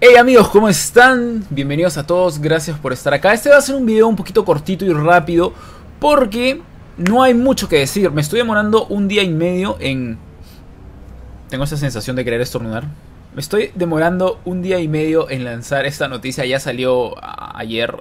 Hey amigos, ¿cómo están? Bienvenidos a todos, gracias por estar acá. Este va a ser un video un poquito cortito y rápido porque no hay mucho que decir. Me estoy demorando un día y medio en... Tengo esa sensación de querer estornudar. Me estoy demorando un día y medio en lanzar esta noticia. Ya salió ayer,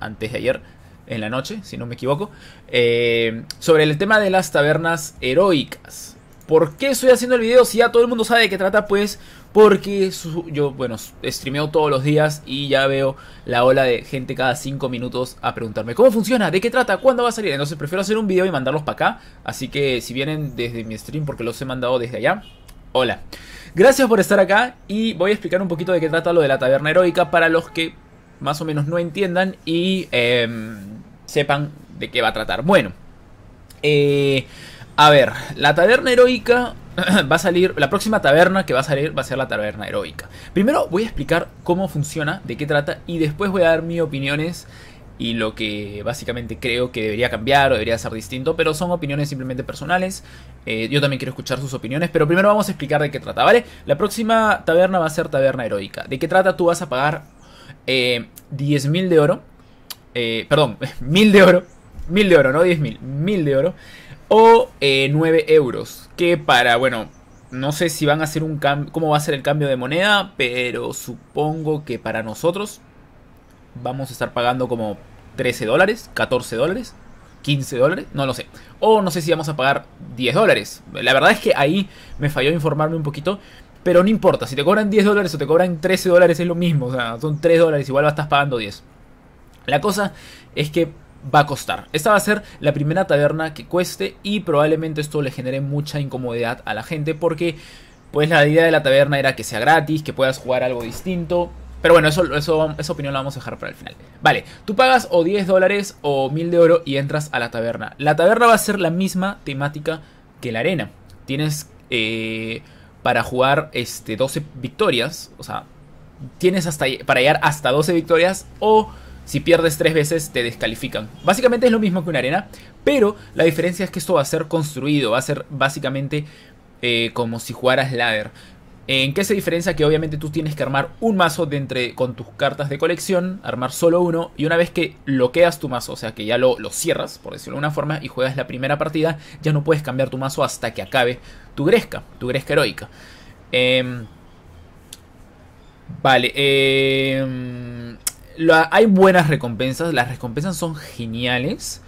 antes de ayer, en la noche, si no me equivoco. Eh, sobre el tema de las tabernas heroicas. ¿Por qué estoy haciendo el video si ya todo el mundo sabe de qué trata? Pues porque yo, bueno, streameo todos los días y ya veo la ola de gente cada 5 minutos a preguntarme ¿Cómo funciona? ¿De qué trata? ¿Cuándo va a salir? Entonces prefiero hacer un video y mandarlos para acá. Así que si vienen desde mi stream porque los he mandado desde allá, hola. Gracias por estar acá y voy a explicar un poquito de qué trata lo de la taberna heroica para los que más o menos no entiendan y em, sepan de qué va a tratar. Bueno, eh... A ver, la taberna heroica va a salir, la próxima taberna que va a salir va a ser la taberna heroica. Primero voy a explicar cómo funciona, de qué trata y después voy a dar mis opiniones y lo que básicamente creo que debería cambiar o debería ser distinto, pero son opiniones simplemente personales. Eh, yo también quiero escuchar sus opiniones, pero primero vamos a explicar de qué trata, ¿vale? La próxima taberna va a ser taberna heroica. ¿De qué trata? Tú vas a pagar eh, 10.000 de oro, eh, perdón, 1.000 de oro, 1.000 de oro, no 10.000, 1.000 de oro o 9 eh, euros. Que para, bueno, no sé si van a hacer un cambio, cómo va a ser el cambio de moneda, pero supongo que para nosotros vamos a estar pagando como 13 dólares, 14 dólares, 15 dólares, no lo sé. O no sé si vamos a pagar 10 dólares. La verdad es que ahí me falló informarme un poquito. Pero no importa, si te cobran 10 dólares o te cobran 13 dólares es lo mismo. O sea, son 3 dólares, igual estás pagando 10. La cosa es que va a costar. Esta va a ser la primera taberna que cueste y probablemente esto le genere mucha incomodidad a la gente porque pues la idea de la taberna era que sea gratis, que puedas jugar algo distinto. Pero bueno, eso, eso, esa opinión la vamos a dejar para el final. Vale, tú pagas o 10 dólares o 1000 de oro y entras a la taberna. La taberna va a ser la misma temática que la arena. Tienes eh, para jugar este, 12 victorias, o sea, tienes hasta, para llegar hasta 12 victorias o si pierdes tres veces te descalifican. Básicamente es lo mismo que una arena, pero la diferencia es que esto va a ser construido, va a ser básicamente eh, como si jugaras ladder. ¿En qué se diferencia? Que obviamente tú tienes que armar un mazo de entre, con tus cartas de colección, armar solo uno, y una vez que bloqueas tu mazo, o sea que ya lo, cierras, por decirlo de una forma, y juegas la primera partida, ya no puedes cambiar tu mazo hasta que acabe tu gresca, tu gresca heroica. Em, vale, eh, hay buenas recompensas, las recompensas son geniales.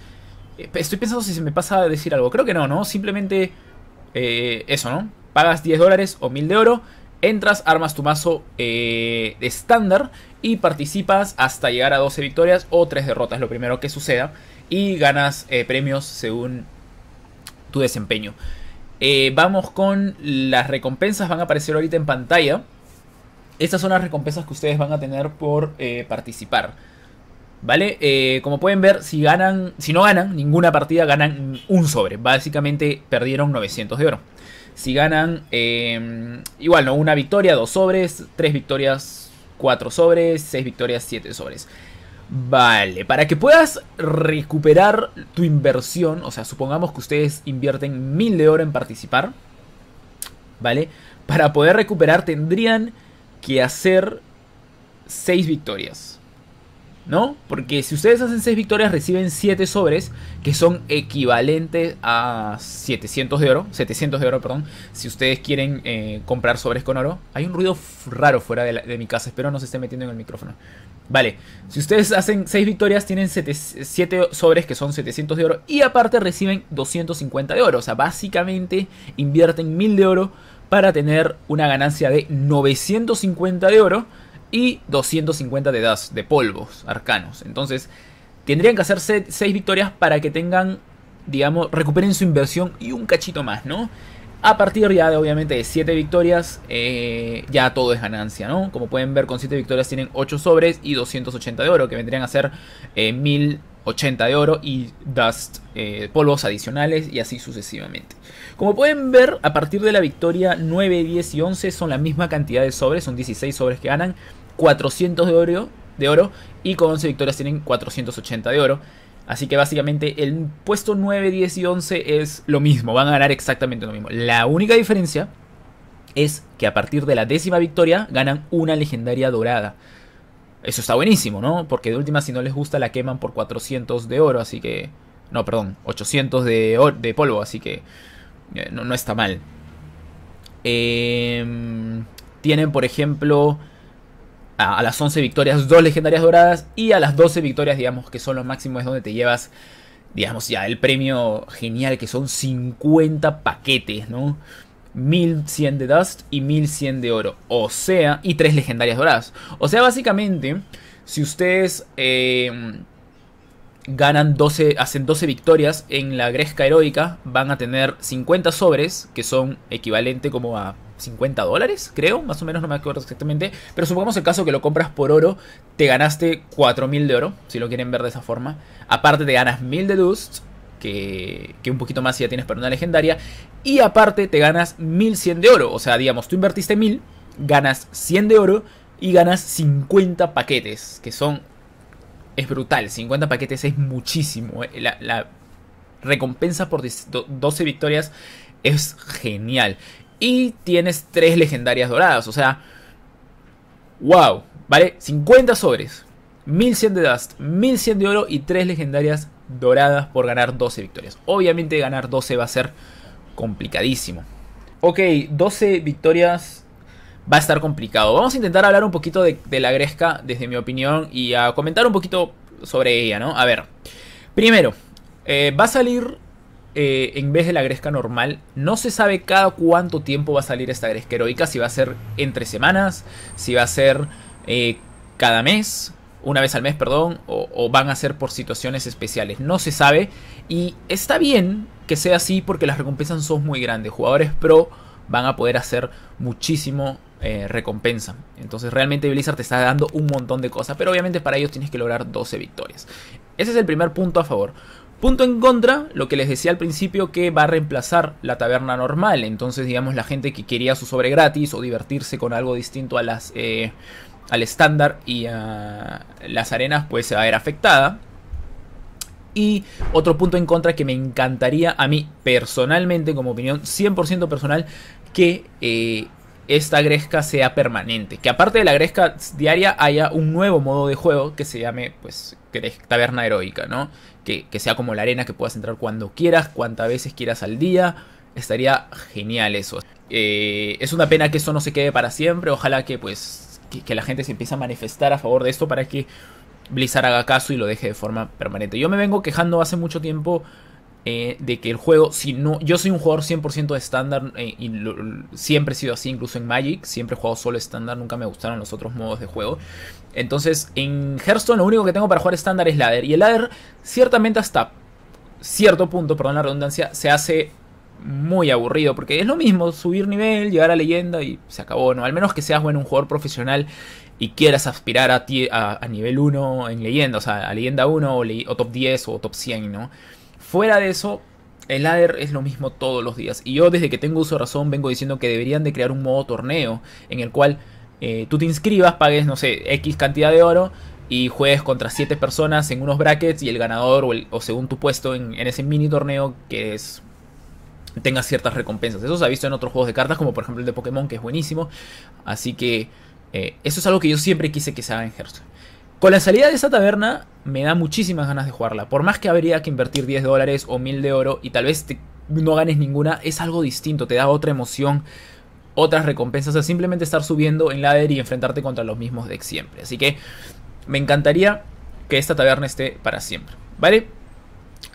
Eh, estoy pensando si se me pasa a decir algo. Creo que no, ¿no? Simplemente eh, eso, ¿no? Pagas 10 dólares o 1000 de oro, entras, armas tu mazo eh, estándar y participas hasta llegar a 12 victorias o 3 derrotas, lo primero que suceda. Y ganas premios según tu desempeño. vamos con las recompensas, van a aparecer ahorita en pantalla. Estas son las recompensas que ustedes van a tener por eh, participar. ¿Vale? Eh, como pueden ver, si ganan, si no ganan ninguna partida, ganan un sobre. Básicamente perdieron 900 de oro. Si ganan, em, igual, ¿no? Una victoria, dos sobres, tres victorias, cuatro sobres, seis victorias, siete sobres. Vale, para que puedas recuperar tu inversión, o sea, supongamos que ustedes invierten mil de oro en participar, ¿vale? Para poder recuperar tendrían que hacer 6 victorias. ¿No? Porque si ustedes hacen 6 victorias reciben 7 sobres que son equivalentes a 700 de oro. 700 de oro, perdón. Si ustedes quieren eh, comprar sobres con oro. Hay un ruido raro fuera de, mi casa. Espero no se esté metiendo en el micrófono. Vale. Si ustedes hacen 6 victorias tienen 7 sobres que son 700 de oro. Y aparte reciben 250 de oro. O sea, básicamente invierten 1000 de oro para tener una ganancia de 950 de oro y 250 de das, de polvos arcanos. Entonces, tendrían que hacer 6 victorias para que tengan, digamos, recuperen su inversión y un cachito más, ¿no? A partir ya de obviamente de 7 victorias, eh, ya todo es ganancia, ¿no? Como pueden ver, con 7 victorias tienen 8 sobres y 280 de oro, que vendrían a ser eh, 1000 80 de oro y dust, eh, polvos adicionales y así sucesivamente. Como pueden ver, a partir de la victoria 9, 10 y 11 son la misma cantidad de sobres, son 16 sobres que ganan, 400 de oro, de oro y con 11 victorias tienen 480 de oro. Así que básicamente el puesto 9, 10 y 11 es lo mismo, van a ganar exactamente lo mismo. La única diferencia es que a partir de la décima victoria ganan una legendaria dorada. Eso está buenísimo, ¿no? Porque de última, si no les gusta, la queman por 400 de oro, así que... No, perdón, 800 de, de polvo, así que eh, no, está mal. Em, tienen, por ejemplo, a, las 11 victorias, dos legendarias doradas. Y a las 12 victorias, digamos, que son los máximos, es donde te llevas, digamos, ya el premio genial, que son 50 paquetes, ¿no? 1100 de Dust y 1100 de oro. O sea, y 3 legendarias doradas. O sea, básicamente, si ustedes em, ganan 12, hacen 12 victorias en la Gresca Heroica, van a tener 50 sobres, que son equivalente como a 50 dólares, creo, más o menos, no me acuerdo exactamente. Pero supongamos el caso que lo compras por oro, te ganaste 4000 de oro, si lo quieren ver de esa forma. Aparte te ganas 1000 de Dust que, un poquito más si ya tienes para una legendaria. Y aparte te ganas 1100 de oro. O sea, digamos, tú invertiste 1000, ganas 100 de oro y ganas 50 paquetes, que son... Es brutal, 50 paquetes es muchísimo. Eh. La, la recompensa por 12 victorias es genial. Y tienes 3 legendarias doradas, o sea... ¡Wow! ¿Vale? 50 sobres, 1100 de Dust, 1100 de oro y 3 legendarias doradas por ganar 12 victorias. Obviamente ganar 12 va a ser complicadísimo. Ok, 12 victorias va a estar complicado. Vamos a intentar hablar un poquito de, la Gresca desde mi opinión y a comentar un poquito sobre ella, ¿no? A ver, primero, eh, va a salir eh, en vez de la gresca normal. No se sabe cada cuánto tiempo va a salir esta gresca heroica. Si va a ser entre semanas, si va a ser eh, cada mes una vez al mes, perdón, o, van a ser por situaciones especiales. No se sabe. Y está bien que sea así porque las recompensas son muy grandes. Jugadores pro van a poder hacer muchísimo eh, recompensa. Entonces realmente Blizzard te está dando un montón de cosas. Pero obviamente para ellos tienes que lograr 12 victorias. Ese es el primer punto a favor. Punto en contra, lo que les decía al principio que va a reemplazar la taberna normal. Entonces digamos la gente que quería su sobre gratis o divertirse con algo distinto a las... Eh, al estándar y a las arenas pues se va a ver afectada. Y otro punto en contra que me encantaría a mí personalmente, como opinión 100% personal, que eh, esta gresca sea permanente. Que aparte de la gresca diaria haya un nuevo modo de juego que se llame pues taberna heroica, ¿no? Que, sea como la arena que puedas entrar cuando quieras, cuantas veces quieras al día. Estaría genial eso. Eh, es una pena que eso no se quede para siempre. Ojalá que pues que, la gente se empiece a manifestar a favor de esto para que Blizzard haga caso y lo deje de forma permanente. Yo me vengo quejando hace mucho tiempo eh, de que el juego, si no, yo soy un jugador 100% estándar eh, y siempre he sido así, incluso en Magic, siempre he jugado solo estándar, nunca me gustaron los otros modos de juego. Entonces, en Hearthstone lo único que tengo para jugar estándar es ladder y el ladder ciertamente hasta cierto punto, perdón la redundancia, se hace muy aburrido, porque es lo mismo subir nivel, llegar a leyenda y se acabó, ¿no? Al menos que seas bueno un jugador profesional y quieras aspirar a, a, nivel 1 en leyenda, o sea, a leyenda 1 o, top 10 o top 100, ¿no? Fuera de eso, el ladder es lo mismo todos los días. Y yo desde que tengo uso de razón vengo diciendo que deberían de crear un modo torneo en el cual eh, tú te inscribas, pagues, no sé, X cantidad de oro y juegues contra 7 personas en unos brackets y el ganador o, según tu puesto en, ese mini torneo que es tenga ciertas recompensas. Eso se ha visto en otros juegos de cartas, como por ejemplo el de Pokémon, que es buenísimo. Así que eh, eso es algo que yo siempre quise que se haga en Hearthstone. Con la salida de esta taberna me da muchísimas ganas de jugarla. Por más que habría que invertir 10 dólares o 1000 de oro y tal vez no ganes ninguna, es algo distinto, te da otra emoción, otras recompensas, a simplemente estar subiendo en ladder y enfrentarte contra los mismos decks siempre. Así que me encantaría que esta taberna esté para siempre. ¿Vale?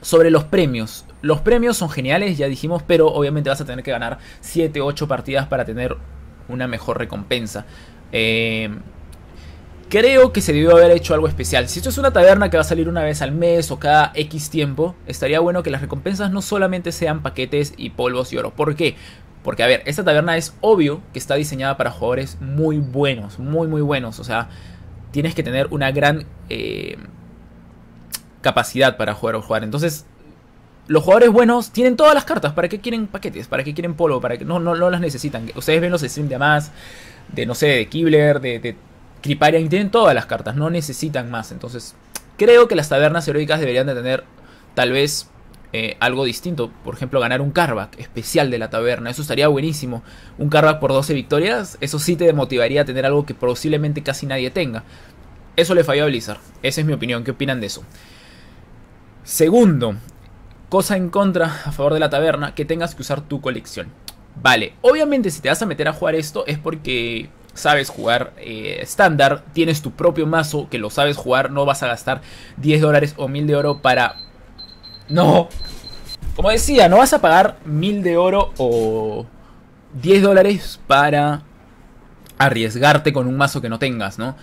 Sobre los premios. Los premios son geniales, ya dijimos, pero obviamente vas a tener que ganar 7, 8 partidas para tener una mejor recompensa. Em, creo que se debió haber hecho algo especial. Si esto es una taberna que va a salir una vez al mes o cada X tiempo, estaría bueno que las recompensas no solamente sean paquetes y polvos y oro. ¿Por qué? Porque, a ver, esta taberna es obvio que está diseñada para jugadores muy buenos, muy, muy buenos. O sea, tienes que tener una gran... Eh, capacidad para jugar o jugar. Entonces, los jugadores buenos tienen todas las cartas. ¿Para qué quieren paquetes? ¿Para qué quieren polo? ¿Para que no, no, las necesitan? Ustedes ven los streams de más, de no sé, de Kibler, de, de tienen todas las cartas, no necesitan más. Entonces, creo que las tabernas heroicas deberían de tener tal vez eh, algo distinto. Por ejemplo, ganar un carback especial de la taberna. Eso estaría buenísimo. Un carback por 12 victorias. Eso sí te motivaría a tener algo que posiblemente casi nadie tenga. Eso le falló a Blizzard. Esa es mi opinión. ¿Qué opinan de eso? Segundo, cosa en contra a favor de la taberna, que tengas que usar tu colección. Vale, obviamente si te vas a meter a jugar esto es porque sabes jugar eh, estándar, tienes tu propio mazo que lo sabes jugar, no vas a gastar 10 dólares o 1000 de oro para... No. Como decía, no vas a pagar 1000 de oro o 10 dólares para arriesgarte con un mazo que no tengas, ¿no?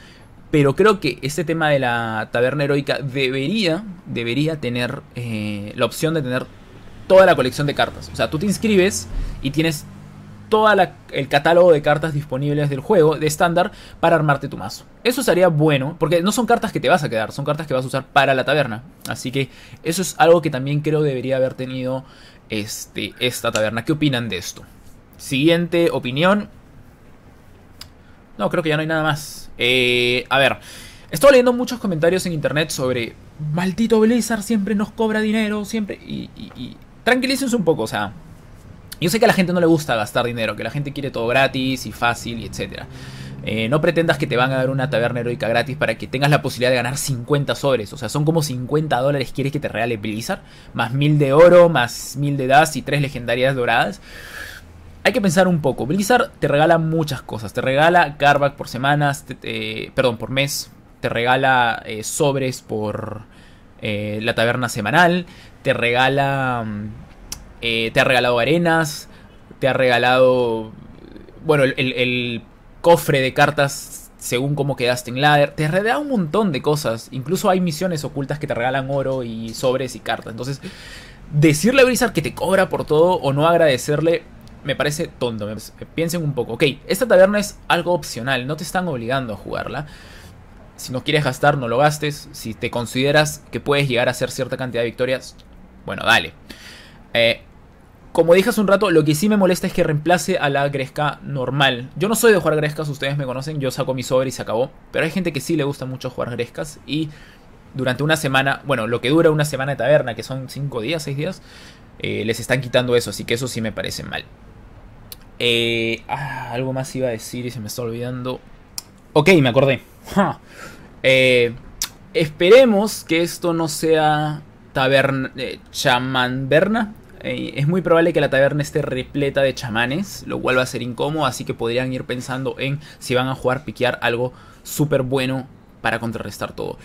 Pero creo que este tema de la taberna heroica debería, debería tener eh, la opción de tener toda la colección de cartas. O sea, tú te inscribes y tienes todo el catálogo de cartas disponibles del juego de estándar para armarte tu mazo. Eso sería bueno, porque no son cartas que te vas a quedar, son cartas que vas a usar para la taberna. Así que eso es algo que también creo debería haber tenido este, esta taberna. ¿Qué opinan de esto? Siguiente opinión, no, creo que ya no hay nada más. Eh, a ver, estoy leyendo muchos comentarios en internet sobre maldito Blizzard siempre nos cobra dinero, siempre. Y, y, tranquilícense un poco, o sea. Yo sé que a la gente no le gusta gastar dinero, que la gente quiere todo gratis y fácil y etcétera. Eh, no pretendas que te van a dar una taberna heroica gratis para que tengas la posibilidad de ganar 50 sobres. O sea, son como 50 dólares quieres que te regale Blizzard. Más 1000 de oro, más 1000 de DAS y 3 legendarias doradas hay que pensar un poco. Blizzard te regala muchas cosas. Te regala carback por semanas, perdón, por mes. Te regala eh, sobres por eh, la taberna semanal. Te regala. Mm, eh, te ha regalado arenas. Te ha regalado. Bueno, el, el cofre de cartas según cómo quedaste en ladder. Te regala un montón de cosas. Incluso hay misiones ocultas que te regalan oro y sobres y cartas. Entonces, decirle a Blizzard que te cobra por todo o no agradecerle me parece tonto. piensen un poco. Ok, esta taberna es algo opcional, no te están obligando a jugarla. Si no quieres gastar, no lo gastes. Si te consideras que puedes llegar a hacer cierta cantidad de victorias, bueno, dale. Eh, como dije hace un rato, lo que sí me molesta es que reemplace a la gresca normal. Yo no soy de jugar grescas, ustedes me conocen, yo saco mi sobre y se acabó. Pero hay gente que sí le gusta mucho jugar grescas y durante una semana, bueno, lo que dura una semana de taberna, que son 5 días, 6 días, eh, les están quitando eso, así que eso sí me parece mal. Eh, ah, algo más iba a decir y se me está olvidando. Ok, me acordé. Eh, esperemos que esto no sea taberna, eh, chamanberna. es muy probable que la taberna esté repleta de chamanes, lo cual va a ser incómodo, así que podrían ir pensando en si van a jugar piquear algo súper bueno para contrarrestar todo.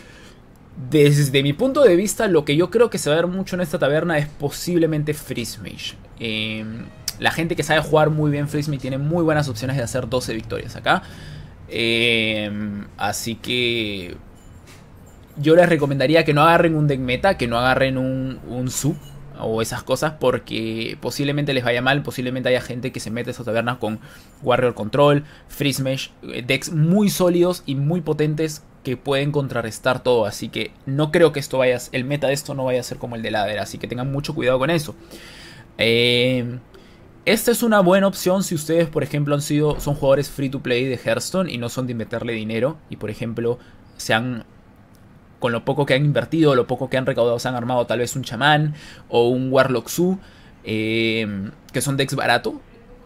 Desde mi punto de vista, lo que yo creo que se va a ver mucho en esta taberna es posiblemente Freeze Mage. Em, la gente que sabe jugar muy bien me tiene muy buenas opciones de hacer 12 victorias acá. Em, así que yo les recomendaría que no agarren un deck meta, que no agarren un, sub o esas cosas porque posiblemente les vaya mal, posiblemente haya gente que se mete a esas tabernas con Warrior Control, Freeze eh, decks muy sólidos y muy potentes que pueden contrarrestar todo, así que no creo que esto vaya, el meta de esto no vaya a ser como el de Ladder, así que tengan mucho cuidado con eso. Eh, esta es una buena opción si ustedes, por ejemplo, han sido, son jugadores free to play de Hearthstone y no son de meterle dinero y, por ejemplo, se han con lo poco que han invertido, lo poco que han recaudado, se han armado tal vez un chamán o un Warlock Zoo, eh, que son decks barato.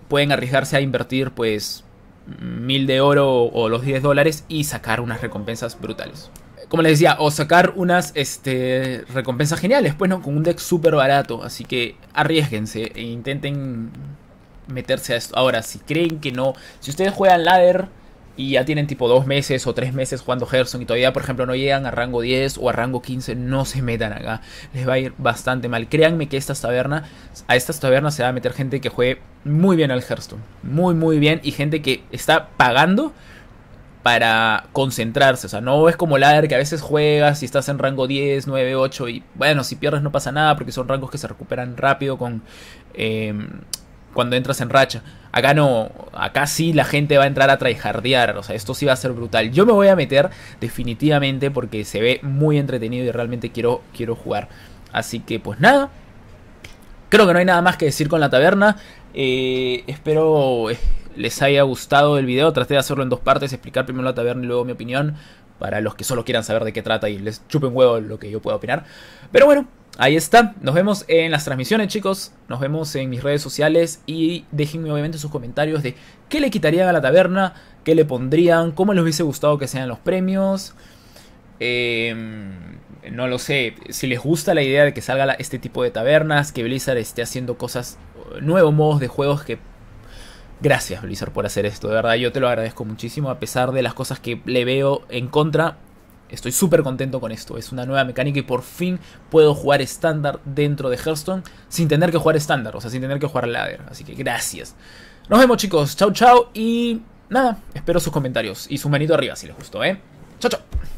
Pueden arriesgarse a invertir pues mil de oro o los 10 dólares y sacar unas recompensas brutales como les decía, o sacar unas este, recompensas geniales, pues no, con un deck súper barato. Así que arriesguense e intenten meterse a esto. Ahora, si creen que no, si ustedes juegan ladder y ya tienen tipo dos meses o tres meses jugando Hearthstone y todavía, por ejemplo, no llegan a rango 10 o a rango 15, no se metan acá. Les va a ir bastante mal. Créanme que estas tabernas, a estas tabernas se va a meter gente que juegue muy bien al Hearthstone. Muy, muy bien. Y gente que está pagando para concentrarse. O sea, no es como ladder que a veces juegas y estás en rango 10, 9, 8 y bueno, si pierdes no pasa nada porque son rangos que se recuperan rápido con... Em, cuando entras en racha. Acá no, acá sí la gente va a entrar a traijardear, o sea, esto sí va a ser brutal. Yo me voy a meter definitivamente porque se ve muy entretenido y realmente quiero, quiero jugar. Así que pues nada, creo que no hay nada más que decir con la taberna. Eh, espero eh, les haya gustado el video. Traté de hacerlo en dos partes, explicar primero la taberna y luego mi opinión. Para los que solo quieran saber de qué trata y les chupen huevo lo que yo pueda opinar. Pero bueno, ahí está. Nos vemos en las transmisiones, chicos. Nos vemos en mis redes sociales. Y déjenme obviamente sus comentarios de qué le quitarían a la taberna, qué le pondrían, cómo les hubiese gustado que sean los premios. Em, no lo sé, si les gusta la idea de que salga este tipo de tabernas, que Blizzard esté haciendo cosas, nuevos modos de juegos que Gracias Blizzard por hacer esto, de verdad yo te lo agradezco muchísimo, a pesar de las cosas que le veo en contra, estoy súper contento con esto, es una nueva mecánica y por fin puedo jugar estándar dentro de Hearthstone sin tener que jugar estándar, o sea, sin tener que jugar ladder, así que gracias. Nos vemos chicos, chau chau y nada, espero sus comentarios y su manito arriba si les gustó, ¿eh? Chao. chao.